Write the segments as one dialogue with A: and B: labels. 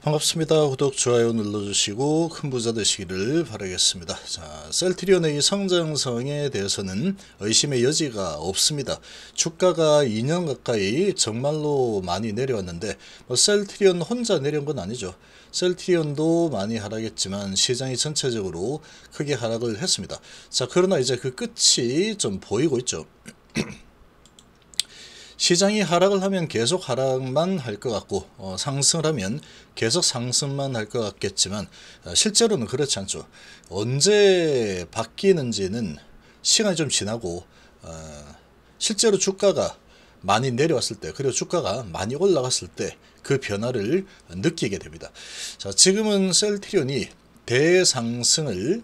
A: 반갑습니다. 구독, 좋아요 눌러주시고 큰 부자 되시기를 바라겠습니다. 자, 셀트리온의 성장성에 대해서는 의심의 여지가 없습니다. 주가가 2년 가까이 정말로 많이 내려왔는데 뭐 셀트리온 혼자 내려온 건 아니죠. 셀트리온도 많이 하락했지만 시장이 전체적으로 크게 하락을 했습니다. 자, 그러나 이제 그 끝이 좀 보이고 있죠. 시장이 하락을 하면 계속 하락만 할 것 같고 어, 상승을 하면 계속 상승만 할 것 같겠지만 어, 실제로는 그렇지 않죠. 언제 바뀌는지는 시간이 좀 지나고 어, 실제로 주가가 많이 내려왔을 때 그리고 주가가 많이 올라갔을 때 그 변화를 느끼게 됩니다. 자 지금은 셀트리온이 대상승을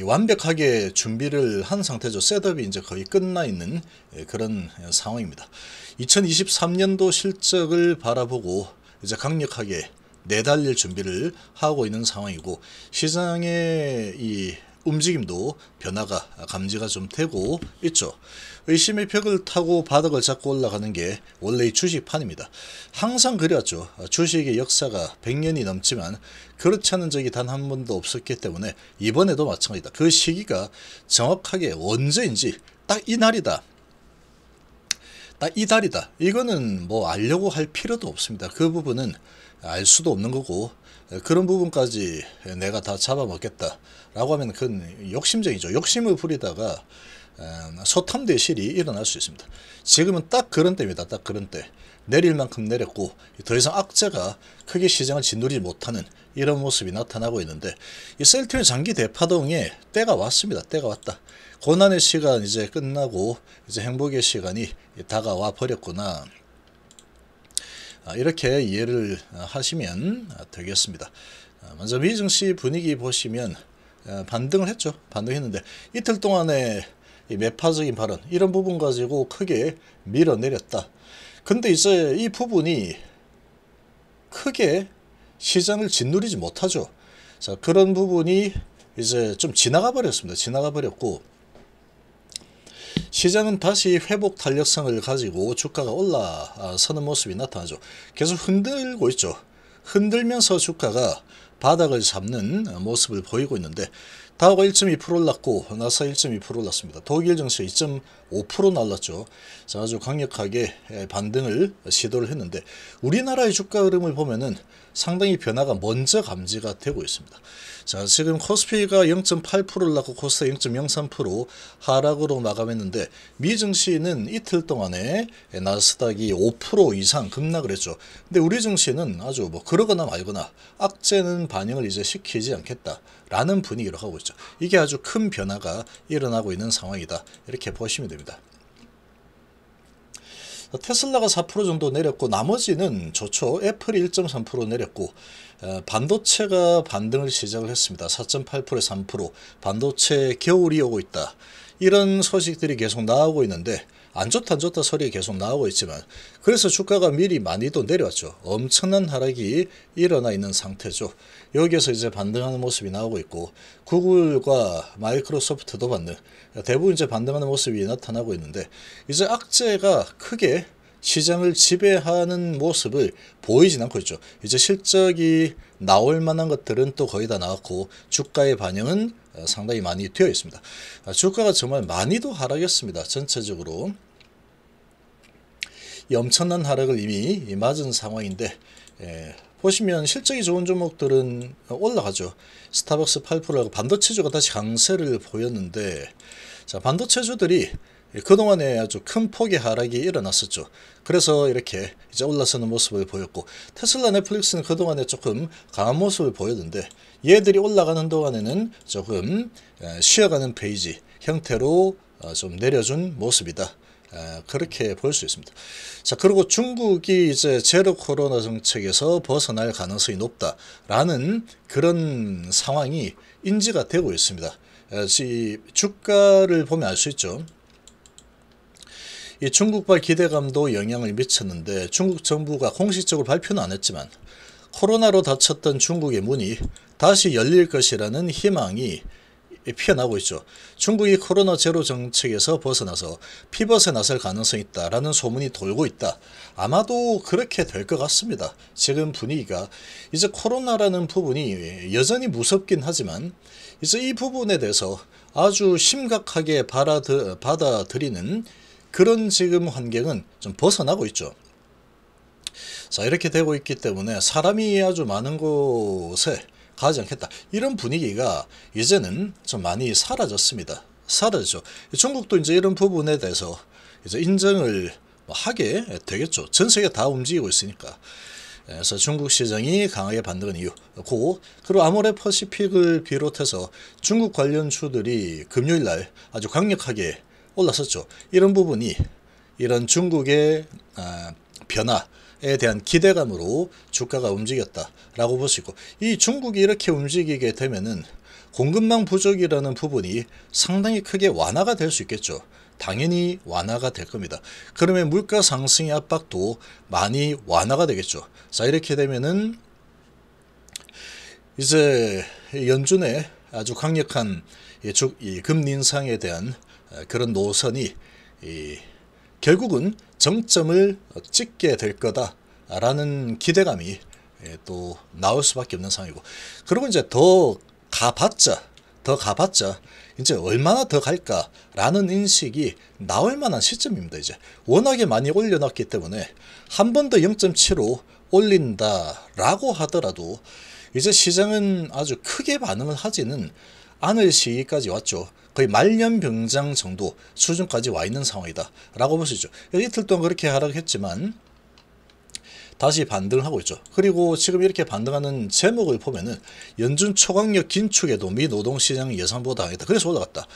A: 완벽하게 준비를 한 상태죠. 셋업이 이제 거의 끝나 있는 예, 그런 상황입니다. 2023년도 실적을 바라보고 이제 강력하게 내달릴 준비를 하고 있는 상황이고 시장의 이 움직임도 변화가 아, 감지가 좀 되고 있죠. 의심의 벽을 타고 바닥을 잡고 올라가는 게 원래의 주식판입니다. 항상 그래죠 아, 주식의 역사가 100년이 넘지만 그렇지 않은 적이 단 한 번도 없었기 때문에 이번에도 마찬가지다. 그 시기가 정확하게 언제인지 딱 이 날이다. 딱 이 달이다. 이거는 뭐 알려고 할 필요도 없습니다. 그 부분은 알 수도 없는 거고 예, 그런 부분까지 내가 다 잡아먹겠다 라고 하면 그건 욕심쟁이죠. 욕심을 부리다가 소탐대 실이 일어날 수 있습니다. 지금은 딱 그런 때입니다. 딱 그런 때. 내릴 만큼 내렸고 더 이상 악재가 크게 시장을 짓누리지 못하는 이런 모습이 나타나고 있는데 이 셀트의 장기 대파동에 때가 왔습니다. 때가 왔다. 고난의 시간 이제 끝나고 이제 행복의 시간이 다가와 버렸구나. 아, 이렇게 이해를 아, 하시면 아, 되겠습니다. 먼저 미증시 분위기 보시면 반등을 했죠. 반등했는데 이틀 동안의 매파적인 발언 이런 부분 가지고 크게 밀어내렸다. 근데 이제 이 부분이 크게 시장을 짓누리지 못하죠. 자 그런 부분이 이제 좀 지나가 버렸습니다. 지나가 버렸고 시장은 다시 회복 탄력성을 가지고 주가가 올라서는 모습이 나타나죠. 계속 흔들고 있죠. 흔들면서 주가가 바닥을 잡는 모습을 보이고 있는데 다우가 1.2% 올랐고 나사 1.2% 올랐습니다. 독일 증시 2.5% 날랐죠. 자, 아주 강력하게 반등을 시도를 했는데 우리나라의 주가 흐름을 보면은 상당히 변화가 먼저 감지가 되고 있습니다. 자, 지금 코스피가 0.8% 올랐고 코스닥 0.03% 하락으로 마감했는데 미 증시는 이틀 동안에 나스닥이 5% 이상 급락을 했죠. 근데 우리 증시는 아주 뭐 그러거나 말거나 악재는 반영을 이제 시키지 않겠다. 라는 분위기로 하고 있죠. 이게 아주 큰 변화가 일어나고 있는 상황이다. 이렇게 보시면 됩니다. 테슬라가 4% 정도 내렸고 나머지는 좋죠. 애플이 1.3% 내렸고 어, 반도체가 반등을 시작을 했습니다. 4.8%에 3% 반도체 겨울이 오고 있다. 이런 소식들이 계속 나오고 있는데 안 좋다 안 좋다 소리 계속 나오고 있지만 그래서 주가가 미리 많이 도 내려왔죠. 엄청난 하락이 일어나 있는 상태죠. 여기에서 이제 반등하는 모습이 나오고 있고 구글과 마이크로소프트도 반등 대부분 이제 반등하는 모습이 나타나고 있는데 이제 악재가 크게 시장을 지배하는 모습을 보이진 않고 있죠. 이제 실적이 나올 만한 것들은 또 거의 다 나왔고 주가의 반영은 어, 상당히 많이 되어 있습니다. 아, 주가가 정말 많이도 하락했습니다. 전체적으로 이 엄청난 하락을 이미 맞은 상황인데 예, 보시면 실적이 좋은 종목들은 올라가죠. 스타벅스 8%라고 반도체주가 다시 강세를 보였는데 자 반도체주들이 예, 그동안에 아주 큰 폭의 하락이 일어났었죠. 그래서 이렇게 이제 올라서는 모습을 보였고 테슬라 넷플릭스는 그동안에 조금 강한 모습을 보였는데 얘들이 올라가는 동안에는 조금 쉬어가는 페이지 형태로 어, 좀 내려준 모습이다. 그렇게 볼 수 있습니다. 자, 그리고 중국이 이제 제로 코로나 정책에서 벗어날 가능성이 높다라는 그런 상황이 인지가 되고 있습니다. 이 주가를 보면 알 수 있죠. 이 중국발 기대감도 영향을 미쳤는데 중국 정부가 공식적으로 발표는 안 했지만 코로나로 닫혔던 중국의 문이 다시 열릴 것이라는 희망이 피어나고 있죠. 중국이 코로나 제로 정책에서 벗어나서 피벗에 나설 가능성이 있다라는 소문이 돌고 있다. 아마도 그렇게 될 것 같습니다. 지금 분위기가 이제 코로나라는 부분이 여전히 무섭긴 하지만 이제 이 부분에 대해서 아주 심각하게 받아들이는 그런 지금 환경은 좀 벗어나고 있죠. 자 이렇게 되고 있기 때문에 사람이 아주 많은 곳에 가지 않겠다. 이런 분위기가 이제는 좀 많이 사라졌습니다. 사라졌죠. 중국도 이제 이런 부분에 대해서 이제 인정을 뭐 하게 되겠죠. 전 세계 다 움직이고 있으니까. 예, 그래서 중국 시장이 강하게 반등한 이유 고 그리고 아모레퍼시픽을 비롯해서 중국 관련 주들이 금요일날 아주 강력하게 올랐었죠. 이런 부분이 이런 중국의 아, 변화에 대한 기대감으로 주가가 움직였다라고 볼수 있고 이 중국이 이렇게 움직이게 되면은 공급망 부족이라는 부분이 상당히 크게 완화가 될 수 있겠죠. 당연히 완화가 될 겁니다. 그러면 물가 상승의 압박도 많이 완화가 되겠죠. 자 이렇게 되면은 이제 연준의 아주 강력한 예, 금리 인상에 대한 그런 노선이 결국은 정점을 찍게 될 거다라는 기대감이 예, 또 나올 수밖에 없는 상황이고 그리고 이제 더 가봤자 더 가봤자 이제 얼마나 더 갈까라는 인식이 나올 만한 시점입니다. 이제 워낙에 많이 올려놨기 때문에 한 번 더 0.75 올린다라고 하더라도 이제 시장은 아주 크게 반응을 하지는 안을 시기까지 왔죠. 거의 말년병장 정도 수준까지 와 있는 상황이다 라고 볼 수 있죠. 이틀 동안 그렇게 하락했지만 다시 반등을 하고 있죠. 그리고 지금 이렇게 반등하는 제목을 보면은 연준 초강력 긴축에도 미 노동시장 예상보다 강했다. 그래서 올라갔다.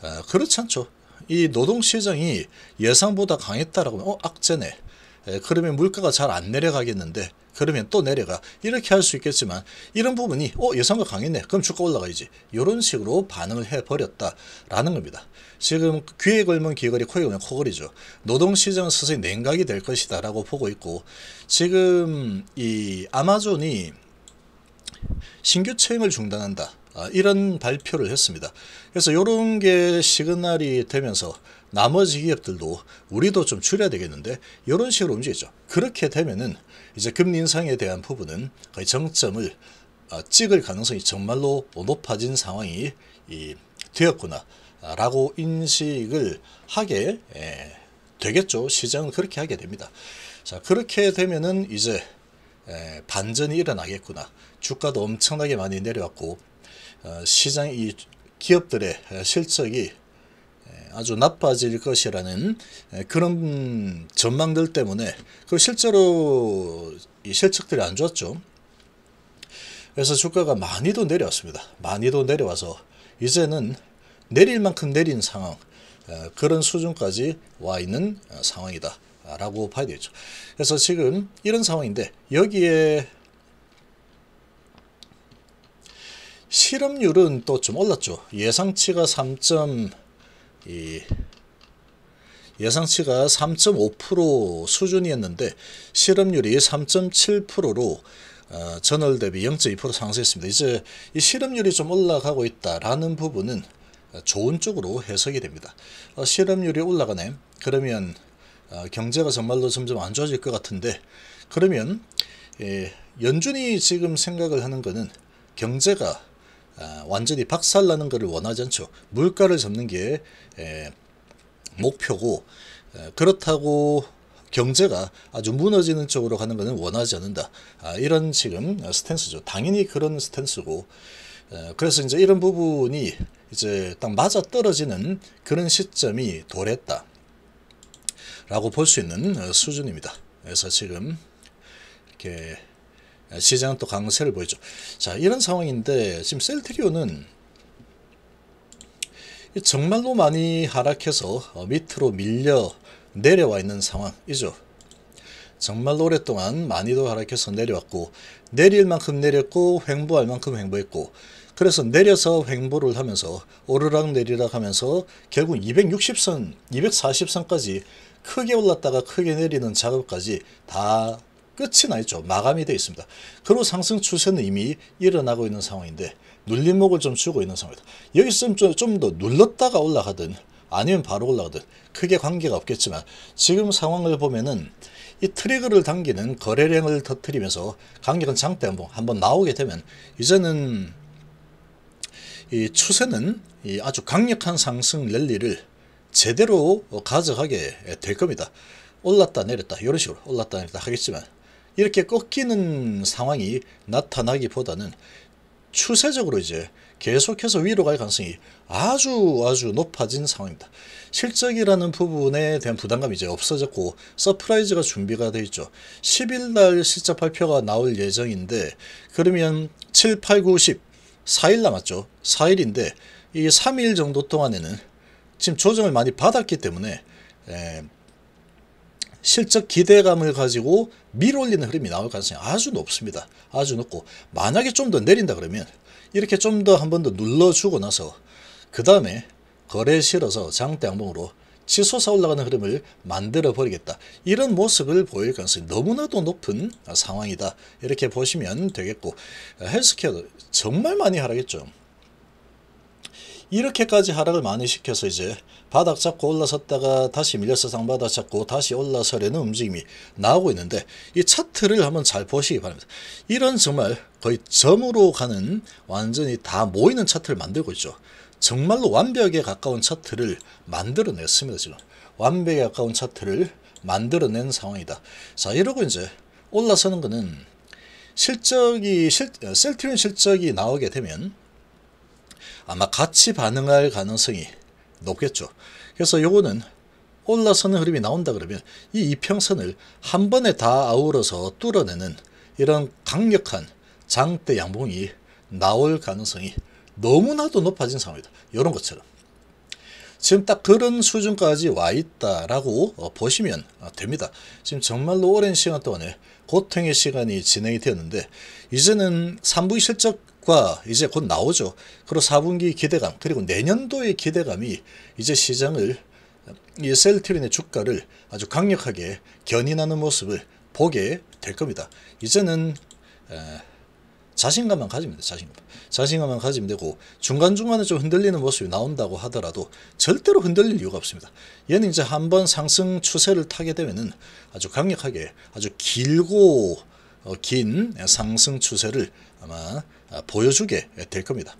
A: 아, 그렇지 않죠. 이 노동시장이 예상보다 강했다라고 하면 어 악재네. 에, 그러면 물가가 잘 안 내려가겠는데 그러면 또 내려가 이렇게 할 수 있겠지만 이런 부분이 어 예상과 강했네 그럼 주가 올라가야지 이런 식으로 반응을 해버렸다라는 겁니다. 지금 귀에 걸면 귀걸이 코에 걸면 코걸이죠. 노동시장은 서서히 냉각이 될 것이다 라고 보고 있고 지금 이 아마존이 신규 채용을 중단한다. 아, 이런 발표를 했습니다. 그래서 이런 게 시그널이 되면서 나머지 기업들도 우리도 좀 줄여야 되겠는데 이런 식으로 움직이죠. 그렇게 되면은 이제 금리 인상에 대한 부분은 거의 정점을 아, 찍을 가능성이 정말로 높아진 상황이 되었구나라고 아, 인식을 하게 예, 되겠죠. 시장은 그렇게 하게 됩니다. 자 그렇게 되면은 이제 예, 반전이 일어나겠구나. 주가도 엄청나게 많이 내려왔고 어, 시장 이 기업들의 실적이 아주 나빠질 것이라는 그런 전망들 때문에 그 실제로 이 실적들이 안 좋았죠. 그래서 주가가 많이도 내려왔습니다. 많이도 내려와서 이제는 내릴 만큼 내린 상황 그런 수준까지 와 있는 어, 상황이다 라고 봐야 되죠. 그래서 지금 이런 상황인데 여기에 실업률은 또 좀 올랐죠. 예상치가 3. 이 예상치가 3.5% 수준이었는데 실업률이 3.7%로 어, 전월 대비 0.2% 상승했습니다. 이제 이 실업률이 좀 올라가고 있다라는 부분은 좋은 쪽으로 해석이 됩니다. 어, 실업률이 올라가네. 그러면 어, 경제가 정말로 점점 안 좋아질 것 같은데 그러면 예, 연준이 지금 생각을 하는 것은 경제가 아, 완전히 박살나는 것을 원하지 않죠. 물가를 잡는 게 목표고 그렇다고 경제가 아주 무너지는 쪽으로 가는 것은 원하지 않는다. 아, 이런 지금 스탠스죠. 당연히 그런 스탠스고 그래서 이제 이런 부분이 이제 딱 맞아 떨어지는 그런 시점이 도래했다. 라고 볼 수 있는 수준입니다. 그래서 지금 이렇게 시장은 또 강세를 보이죠. 자 이런 상황인데 지금 셀트리온은 정말로 많이 하락해서 어, 밑으로 밀려 내려와 있는 상황이죠. 정말로 오랫동안 많이도 하락해서 내려왔고 내릴 만큼 내렸고 횡보할 만큼 횡보했고 그래서 내려서 횡보를 하면서 오르락 내리락 하면서 결국 260선, 240선까지 크게 올랐다가 크게 내리는 작업까지 다 끝이 나 있죠. 마감이 되어 있습니다. 그리고 상승 추세는 이미 일어나고 있는 상황인데 눌림목을 좀 주고 있는 상황입니다 여기서 좀 더 눌렀다가 올라가든 아니면 바로 올라가든 크게 관계가 없겠지만 지금 상황을 보면은 이 트리거를 당기는 거래량을 터트리면서 강력한 장대 한번, 한번 나오게 되면 이제는 이 추세는 이 아주 강력한 상승 랠리를 제대로 가져가게 될 겁니다. 올랐다 내렸다 이런 식으로 올랐다 내렸다 하겠지만 이렇게 꺾이는 상황이 나타나기보다는 추세적으로 이제 계속해서 위로 갈 가능성이 아주 아주 높아진 상황입니다. 실적이라는 부분에 대한 부담감이 이제 없어졌고 서프라이즈가 준비가 되어 있죠. 10일날 실적 발표가 나올 예정인데 그러면 7, 8, 9, 10 4일 남았죠. 4일인데 이 3일 정도 동안에는 지금 조정을 많이 받았기 때문에 에, 실적 기대감을 가지고 밀올리는 어 흐름이 나올 가능성이 아주 높습니다. 아주 높고 만약에 좀 더 내린다 그러면 이렇게 좀 더 한 번 더 눌러주고 나서 그 다음에 거래 실어서 장대 양봉으로 치솟아 올라가는 흐름을 만들어 버리겠다. 이런 모습을 보일 가능성이 너무나도 높은 상황이다. 이렇게 보시면 되겠고 헬스케어도 정말 많이 하락했죠. 이렇게까지 하락을 많이 시켜서 이제 바닥 잡고 올라섰다가 다시 밀려서 상바닥 잡고 다시 올라서려는 움직임이 나오고 있는데 이 차트를 한번 잘 보시기 바랍니다. 이런 정말 거의 점으로 가는 완전히 다 모이는 차트를 만들고 있죠. 정말로 완벽에 가까운 차트를 만들어냈습니다. 지금 완벽에 가까운 차트를 만들어낸 상황이다. 자 이러고 이제 올라서는 거는 실적이 셀트리온 실적이 나오게 되면 아마 같이 반응할 가능성이 높겠죠. 그래서 요거는 올라서는 흐름이 나온다 그러면 이 이평선을 한 번에 다 아우러서 뚫어내는 이런 강력한 장대 양봉이 나올 가능성이 너무나도 높아진 상황이다. 이런 것처럼. 지금 딱 그런 수준까지 와 있다라고 어, 보시면 어, 됩니다. 지금 정말로 오랜 시간 동안에 고통의 시간이 진행이 되었는데 이제는 3부기 실적 과 이제 곧 나오죠. 그리고 4분기 기대감 그리고 내년도의 기대감이 이제 시장을 이 셀트린의 주가를 아주 강력하게 견인하는 모습을 보게 될 겁니다. 이제는 에, 자신감만 가지면 돼 자신감. 자신감만 가지면 되고 중간중간에 좀 흔들리는 모습이 나온다고 하더라도 절대로 흔들릴 이유가 없습니다. 얘는 이제 한번 상승 추세를 타게 되면 아주 강력하게 아주 길고 어, 긴 상승 추세를 아마 보여주게 될 겁니다.